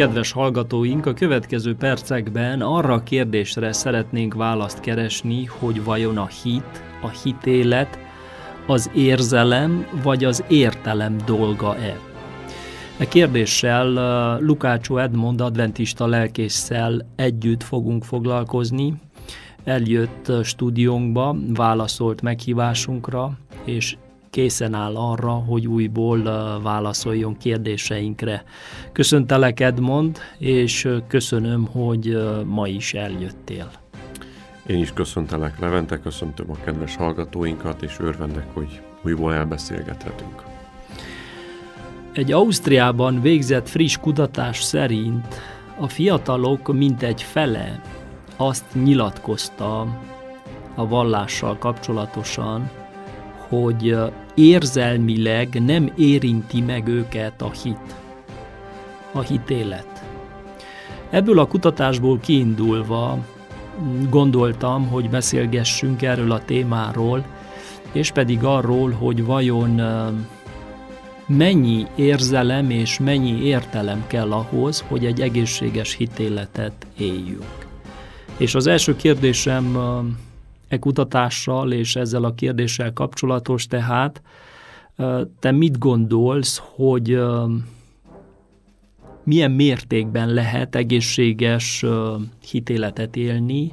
Kedves hallgatóink, a következő percekben arra a kérdésre szeretnénk választ keresni, hogy vajon a hit, a hitélet, az érzelem vagy az értelem dolga-e. E kérdéssel uh, Lukácsó Edmond adventista lelkésszel együtt fogunk foglalkozni. Eljött uh, stúdiónkba, válaszolt meghívásunkra, és készen áll arra, hogy újból válaszoljon kérdéseinkre. Köszöntelek Edmond, és köszönöm, hogy ma is eljöttél. Én is köszöntelek Levente, köszöntöm a kedves hallgatóinkat, és örvendek, hogy újból elbeszélgethetünk. Egy Ausztriában végzett friss kutatás szerint a fiatalok mintegy fele azt nyilatkozta a vallással kapcsolatosan, hogy érzelmileg nem érinti meg őket a hit, a hitélet. Ebből a kutatásból kiindulva mm, gondoltam, hogy beszélgessünk erről a témáról, és pedig arról, hogy vajon mennyi érzelem és mennyi értelem kell ahhoz, hogy egy egészséges hitéletet éljünk. És az első kérdésem E kutatással és ezzel a kérdéssel kapcsolatos tehát, te mit gondolsz, hogy milyen mértékben lehet egészséges hitéletet élni,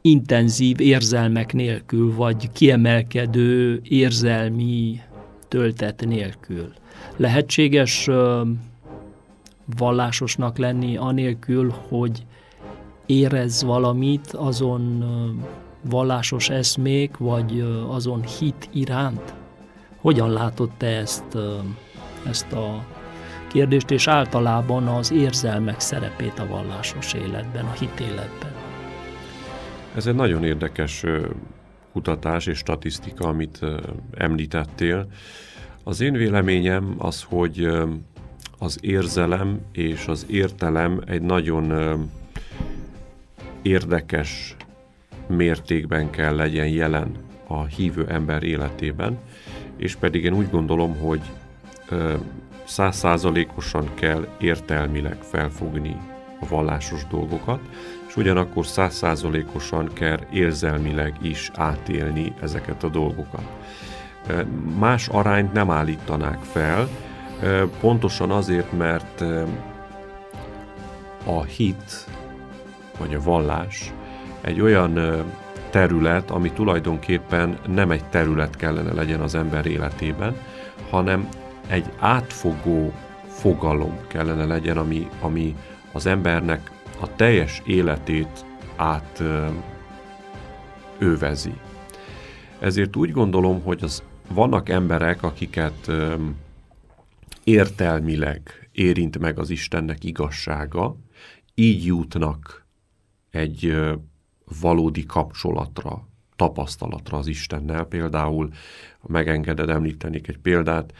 intenzív érzelmek nélkül, vagy kiemelkedő érzelmi töltet nélkül. Lehetséges vallásosnak lenni anélkül, hogy érez valamit azon vallásos eszmék, vagy azon hit iránt? Hogyan látod te ezt, ezt a kérdést, és általában az érzelmek szerepét a vallásos életben, a hit életben? Ez egy nagyon érdekes kutatás és statisztika, amit említettél. Az én véleményem az, hogy az érzelem és az értelem egy nagyon érdekes mértékben kell legyen jelen a hívő ember életében, és pedig én úgy gondolom, hogy százszázalékosan kell értelmileg felfogni a vallásos dolgokat, és ugyanakkor százszázalékosan kell érzelmileg is átélni ezeket a dolgokat. Más arányt nem állítanák fel, pontosan azért, mert a hit vagy a vallás egy olyan terület, ami tulajdonképpen nem egy terület kellene legyen az ember életében, hanem egy átfogó fogalom kellene legyen, ami, ami az embernek a teljes életét át övezi. Ezért úgy gondolom, hogy az, vannak emberek, akiket értelmileg érint meg az Istennek igazsága, így jutnak egy valódi kapcsolatra, tapasztalatra az Istennel. Például, ha megengeded, említenék egy példát,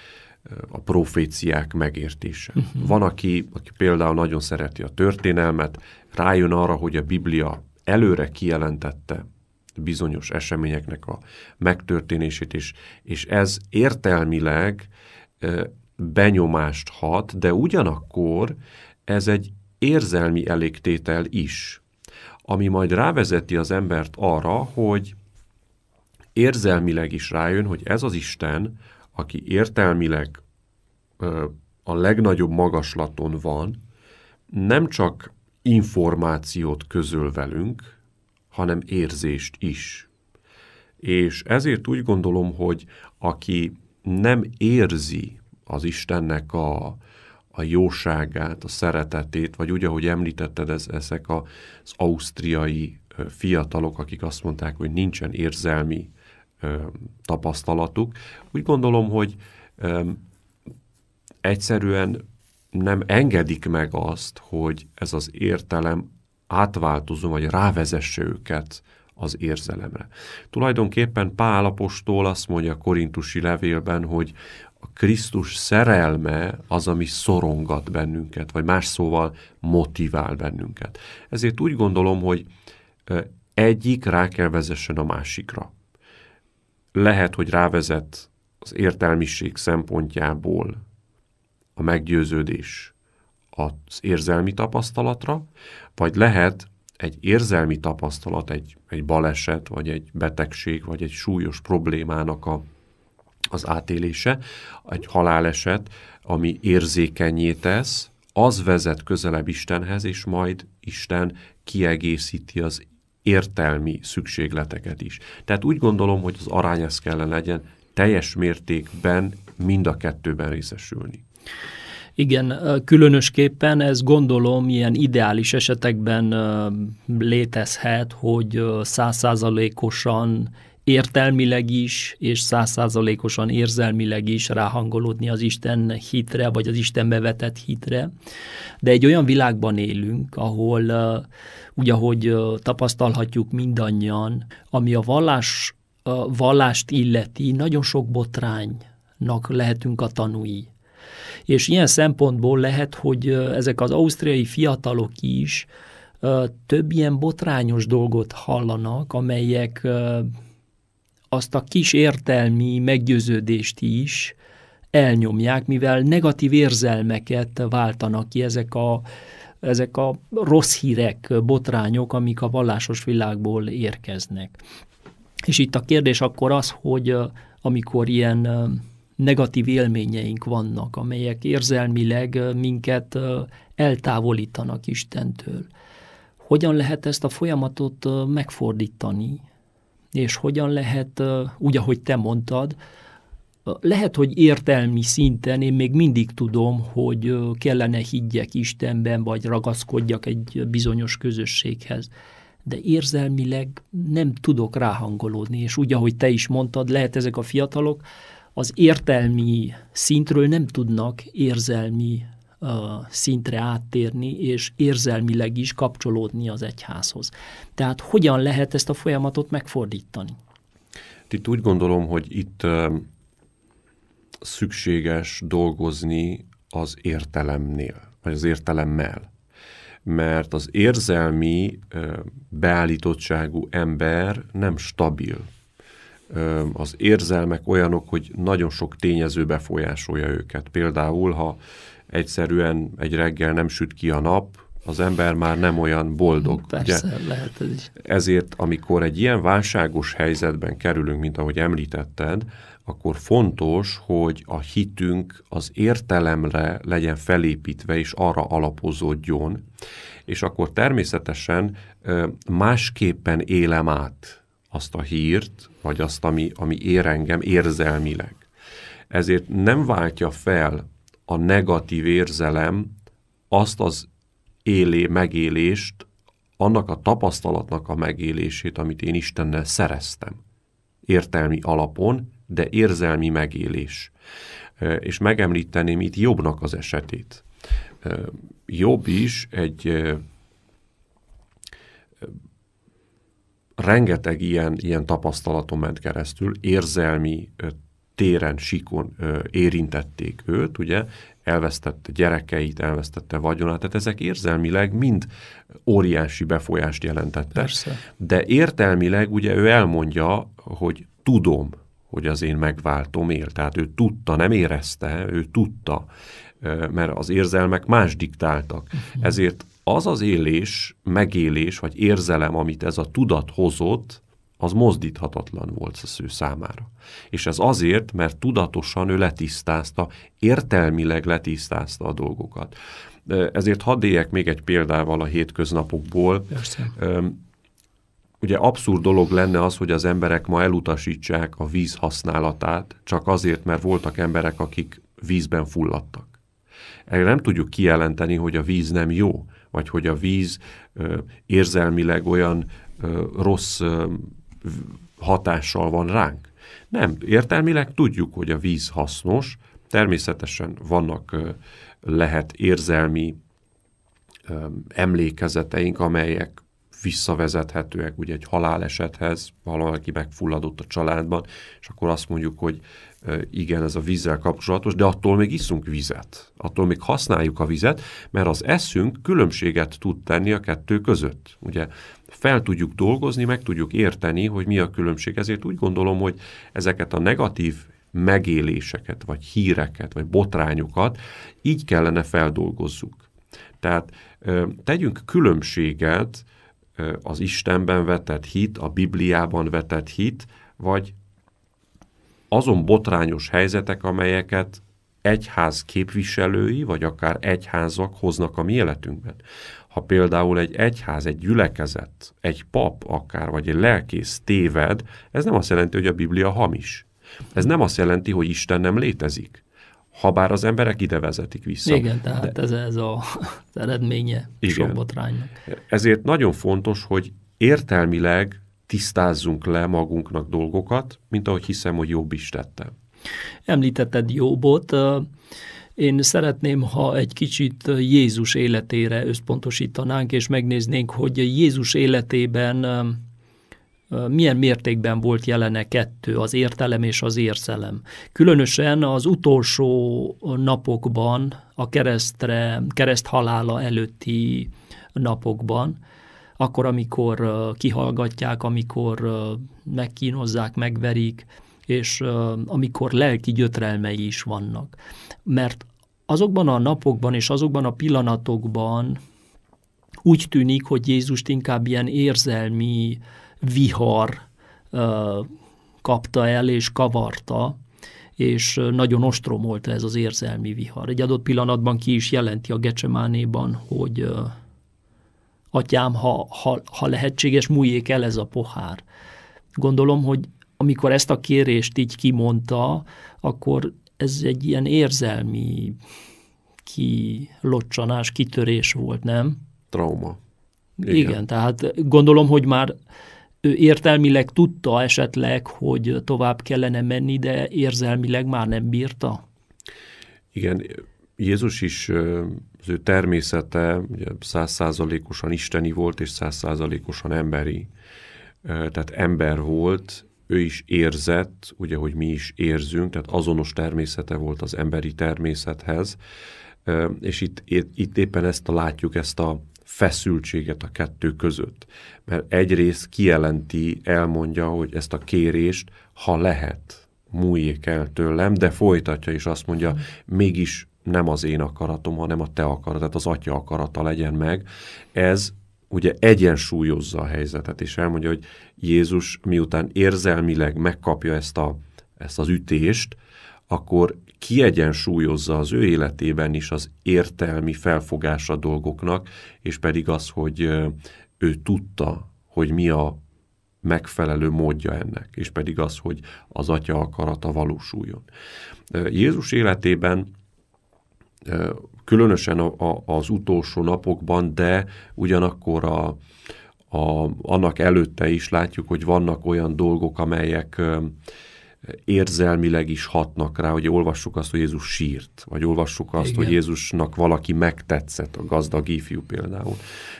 a proféciák megértése. Uh-huh. Van, aki, aki például nagyon szereti a történelmet, rájön arra, hogy a Biblia előre kijelentette bizonyos eseményeknek a megtörténését, és, és ez értelmileg e, benyomást hat, de ugyanakkor ez egy érzelmi elégtétel is ami majd rávezeti az embert arra, hogy érzelmileg is rájön, hogy ez az Isten, aki értelmileg ö, a legnagyobb magaslaton van, nem csak információt közöl velünk, hanem érzést is. És ezért úgy gondolom, hogy aki nem érzi az Istennek a, a jóságát, a szeretetét, vagy úgy, ahogy említetted, ez, ezek az ausztriai fiatalok, akik azt mondták, hogy nincsen érzelmi ö, tapasztalatuk. Úgy gondolom, hogy ö, egyszerűen nem engedik meg azt, hogy ez az értelem átváltozó, vagy rávezesse őket az érzelemre. Tulajdonképpen Pál apostól azt mondja a korintusi levélben, hogy a Krisztus szerelme az, ami szorongat bennünket, vagy más szóval motivál bennünket. Ezért úgy gondolom, hogy egyik rá kell vezessen a másikra. Lehet, hogy rávezet az értelmiség szempontjából a meggyőződés az érzelmi tapasztalatra, vagy lehet egy érzelmi tapasztalat, egy, egy baleset, vagy egy betegség, vagy egy súlyos problémának a, az átélése, egy haláleset, ami érzékenyé tesz, az vezet közelebb Istenhez, és majd Isten kiegészíti az értelmi szükségleteket is. Tehát úgy gondolom, hogy az arány ez kellene legyen, teljes mértékben mind a kettőben részesülni. Igen, különösképpen ez gondolom ilyen ideális esetekben létezhet, hogy százszázalékosan értelmileg is, és százszázalékosan érzelmileg is ráhangolódni az Isten hitre, vagy az Isten bevetett hitre. De egy olyan világban élünk, ahol úgy, ahogy tapasztalhatjuk mindannyian, ami a vallás, a vallást illeti, nagyon sok botránynak lehetünk a tanúi és ilyen szempontból lehet, hogy ezek az ausztriai fiatalok is több ilyen botrányos dolgot hallanak, amelyek azt a kis értelmi meggyőződést is elnyomják, mivel negatív érzelmeket váltanak ki ezek a, ezek a rossz hírek, botrányok, amik a vallásos világból érkeznek. És itt a kérdés akkor az, hogy amikor ilyen negatív élményeink vannak, amelyek érzelmileg minket eltávolítanak Istentől. Hogyan lehet ezt a folyamatot megfordítani, és hogyan lehet, úgy ahogy te mondtad, lehet, hogy értelmi szinten én még mindig tudom, hogy kellene higgyek Istenben, vagy ragaszkodjak egy bizonyos közösséghez. De érzelmileg nem tudok ráhangolódni, és úgy, ahogy te is mondtad, lehet ezek a fiatalok, az értelmi szintről nem tudnak érzelmi uh, szintre áttérni, és érzelmileg is kapcsolódni az egyházhoz. Tehát hogyan lehet ezt a folyamatot megfordítani? Itt úgy gondolom, hogy itt uh, szükséges dolgozni az értelemnél, vagy az értelemmel. Mert az érzelmi uh, beállítottságú ember nem stabil az érzelmek olyanok, hogy nagyon sok tényező befolyásolja őket. Például, ha egyszerűen egy reggel nem süt ki a nap, az ember már nem olyan boldog. Persze, ugye? lehet ez is. Ezért, amikor egy ilyen válságos helyzetben kerülünk, mint ahogy említetted, akkor fontos, hogy a hitünk az értelemre legyen felépítve és arra alapozódjon, és akkor természetesen másképpen élem át azt a hírt, vagy azt, ami, ami ér engem érzelmileg. Ezért nem váltja fel a negatív érzelem azt az élé, megélést, annak a tapasztalatnak a megélését, amit én Istennel szereztem. Értelmi alapon, de érzelmi megélés. És megemlíteném itt jobbnak az esetét. Jobb is egy rengeteg ilyen, ilyen tapasztalaton ment keresztül, érzelmi téren, síkon ö, érintették őt, ugye, elvesztette gyerekeit, elvesztette vagyonát, tehát ezek érzelmileg mind óriási befolyást jelentettek. Persze. De értelmileg ugye ő elmondja, hogy tudom, hogy az én megváltom él. Tehát ő tudta, nem érezte, ő tudta, mert az érzelmek más diktáltak. Uh-huh. Ezért az az élés, megélés, vagy érzelem, amit ez a tudat hozott, az mozdíthatatlan volt az ő számára. És ez azért, mert tudatosan ő letisztázta, értelmileg letisztázta a dolgokat. Ezért hadd éljek még egy példával a hétköznapokból. Persze. Ugye abszurd dolog lenne az, hogy az emberek ma elutasítsák a víz használatát, csak azért, mert voltak emberek, akik vízben fulladtak. Erre nem tudjuk kijelenteni, hogy a víz nem jó, vagy hogy a víz érzelmileg olyan rossz hatással van ránk. Nem, értelmileg tudjuk, hogy a víz hasznos, természetesen vannak, lehet érzelmi emlékezeteink, amelyek visszavezethetőek ugye egy halálesethez, valaki megfulladott a családban, és akkor azt mondjuk, hogy igen, ez a vízzel kapcsolatos, de attól még iszunk vizet, attól még használjuk a vizet, mert az eszünk különbséget tud tenni a kettő között. Ugye fel tudjuk dolgozni, meg tudjuk érteni, hogy mi a különbség. Ezért úgy gondolom, hogy ezeket a negatív megéléseket, vagy híreket, vagy botrányokat így kellene feldolgozzuk. Tehát tegyünk különbséget az Istenben vetett hit, a Bibliában vetett hit, vagy azon botrányos helyzetek, amelyeket egyház képviselői, vagy akár egyházak hoznak a mi életünkben. Ha például egy egyház, egy gyülekezet, egy pap akár, vagy egy lelkész téved, ez nem azt jelenti, hogy a Biblia hamis. Ez nem azt jelenti, hogy Isten nem létezik. Habár az emberek ide vezetik vissza. Igen, tehát De... ez, ez a, az eredménye Igen. sok botránynak. Ezért nagyon fontos, hogy értelmileg tisztázzunk le magunknak dolgokat, mint ahogy hiszem, hogy jobb is tettem. Említetted Jobbot. Én szeretném, ha egy kicsit Jézus életére összpontosítanánk, és megnéznénk, hogy Jézus életében milyen mértékben volt jelene kettő, az értelem és az érzelem. Különösen az utolsó napokban, a keresztre, kereszt halála előtti napokban, akkor, amikor kihallgatják, amikor megkínozzák, megverik, és amikor lelki gyötrelmei is vannak. Mert azokban a napokban és azokban a pillanatokban úgy tűnik, hogy Jézust inkább ilyen érzelmi vihar kapta el és kavarta, és nagyon ostromolta ez az érzelmi vihar. Egy adott pillanatban ki is jelenti a Gecsemánéban, hogy atyám, ha, ha, ha lehetséges, múljék el ez a pohár. Gondolom, hogy amikor ezt a kérést így kimondta, akkor ez egy ilyen érzelmi kilocsanás, kitörés volt, nem? Trauma. Igen. Igen, tehát gondolom, hogy már ő értelmileg tudta esetleg, hogy tovább kellene menni, de érzelmileg már nem bírta? Igen, Jézus is az ő természete százszázalékosan isteni volt, és százszázalékosan emberi. Tehát ember volt, ő is érzett, ugye, hogy mi is érzünk, tehát azonos természete volt az emberi természethez, és itt, itt éppen ezt a, látjuk, ezt a feszültséget a kettő között. Mert egyrészt kijelenti, elmondja, hogy ezt a kérést, ha lehet, múljék el tőlem, de folytatja és azt mondja, mégis nem az én akaratom, hanem a te akarat, tehát az atya akarata legyen meg. Ez ugye egyensúlyozza a helyzetet, és elmondja, hogy Jézus miután érzelmileg megkapja ezt, a, ezt az ütést, akkor kiegyensúlyozza az ő életében is az értelmi felfogása dolgoknak, és pedig az, hogy ő tudta, hogy mi a megfelelő módja ennek, és pedig az, hogy az atya akarata valósuljon. Jézus életében különösen a, a, az utolsó napokban, de ugyanakkor a, a, annak előtte is látjuk, hogy vannak olyan dolgok, amelyek érzelmileg is hatnak rá, hogy olvassuk azt, hogy Jézus sírt, vagy olvassuk azt, Igen. hogy Jézusnak valaki megtetszett, a gazdag ifjú például.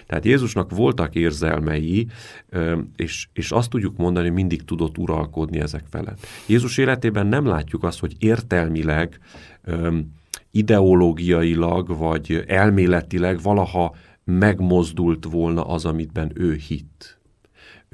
Tehát Jézusnak voltak érzelmei, és, és azt tudjuk mondani, hogy mindig tudott uralkodni ezek felett. Jézus életében nem látjuk azt, hogy értelmileg, ideológiailag, vagy elméletileg valaha megmozdult volna az, amitben ő hitt.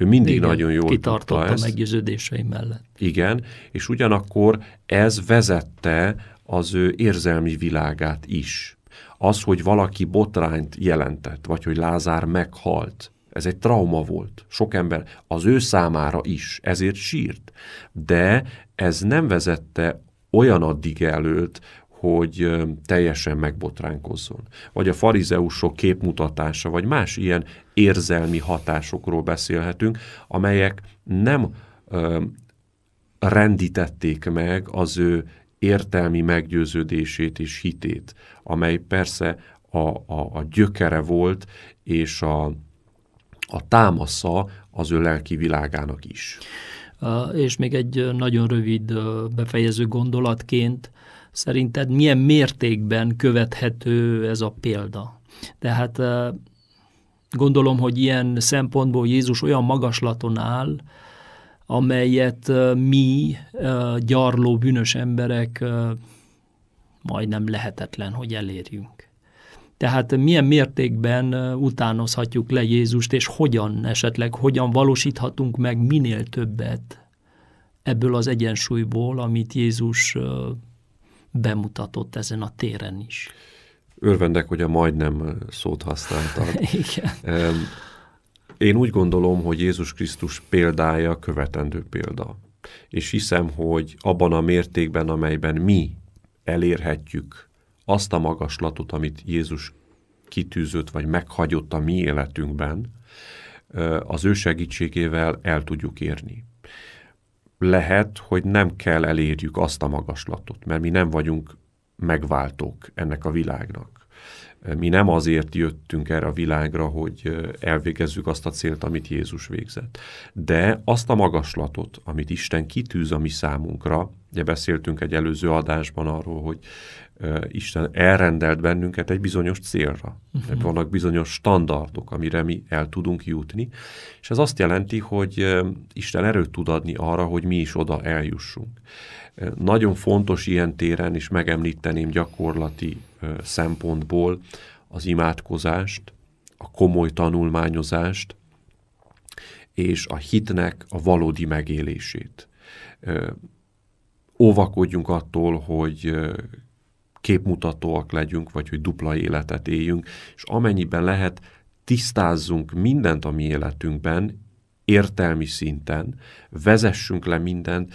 Ő mindig Igen, nagyon jól kitartott ezt. a meggyőződéseim mellett. Igen, és ugyanakkor ez vezette az ő érzelmi világát is. Az, hogy valaki botrányt jelentett, vagy hogy Lázár meghalt, ez egy trauma volt. Sok ember az ő számára is, ezért sírt. De ez nem vezette olyan addig előtt, hogy teljesen megbotránkozzon. Vagy a farizeusok képmutatása, vagy más ilyen érzelmi hatásokról beszélhetünk, amelyek nem ö, rendítették meg az ő értelmi meggyőződését és hitét, amely persze a, a, a gyökere volt, és a, a támasza az ő lelki világának is. És még egy nagyon rövid befejező gondolatként, Szerinted milyen mértékben követhető ez a példa? Tehát eh, gondolom, hogy ilyen szempontból Jézus olyan magaslaton áll, amelyet eh, mi eh, gyarló bűnös emberek majdnem lehetetlen, hogy elérjünk. Tehát milyen mértékben utánozhatjuk le Jézust, és hogyan esetleg, hogyan valósíthatunk meg minél többet ebből az egyensúlyból, amit Jézus bemutatott ezen a téren is. Örvendek, hogy a majdnem szót használtad. Igen. Én úgy gondolom, hogy Jézus Krisztus példája követendő példa. És hiszem, hogy abban a mértékben, amelyben mi elérhetjük azt a magaslatot, amit Jézus kitűzött vagy meghagyott a mi életünkben, az ő segítségével el tudjuk érni lehet, hogy nem kell elérjük azt a magaslatot, mert mi nem vagyunk megváltók ennek a világnak. Mi nem azért jöttünk erre a világra, hogy elvégezzük azt a célt, amit Jézus végzett. De azt a magaslatot, amit Isten kitűz a mi számunkra, ugye beszéltünk egy előző adásban arról, hogy Isten elrendelt bennünket egy bizonyos célra. Uh-huh. Vannak bizonyos standardok, amire mi el tudunk jutni, és ez azt jelenti, hogy Isten erőt tud adni arra, hogy mi is oda eljussunk. Nagyon fontos ilyen téren is megemlíteném gyakorlati szempontból az imádkozást, a komoly tanulmányozást, és a hitnek a valódi megélését. Óvakodjunk attól, hogy képmutatóak legyünk, vagy hogy dupla életet éljünk, és amennyiben lehet, tisztázzunk mindent a mi életünkben, értelmi szinten, vezessünk le mindent,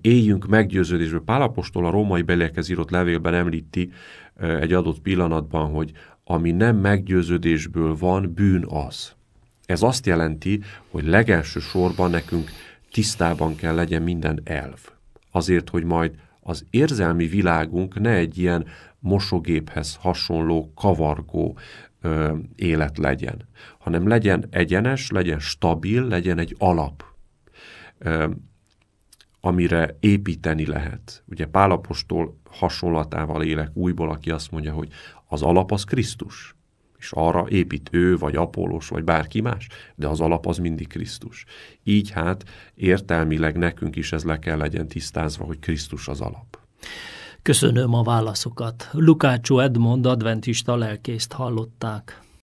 éljünk meggyőződésből. Pálapostól a római belékez írott levélben említi egy adott pillanatban, hogy ami nem meggyőződésből van, bűn az. Ez azt jelenti, hogy legelső sorban nekünk tisztában kell legyen minden elv. Azért, hogy majd az érzelmi világunk ne egy ilyen mosogéphez hasonló, kavargó ö, élet legyen, hanem legyen egyenes, legyen stabil, legyen egy alap, ö, amire építeni lehet. Ugye Pálapostól hasonlatával élek újból, aki azt mondja, hogy az alap az Krisztus és arra épít ő, vagy apolos vagy bárki más, de az alap az mindig Krisztus. Így hát értelmileg nekünk is ez le kell legyen tisztázva, hogy Krisztus az alap. Köszönöm a válaszokat. Lukácsó Edmond adventista lelkészt hallották.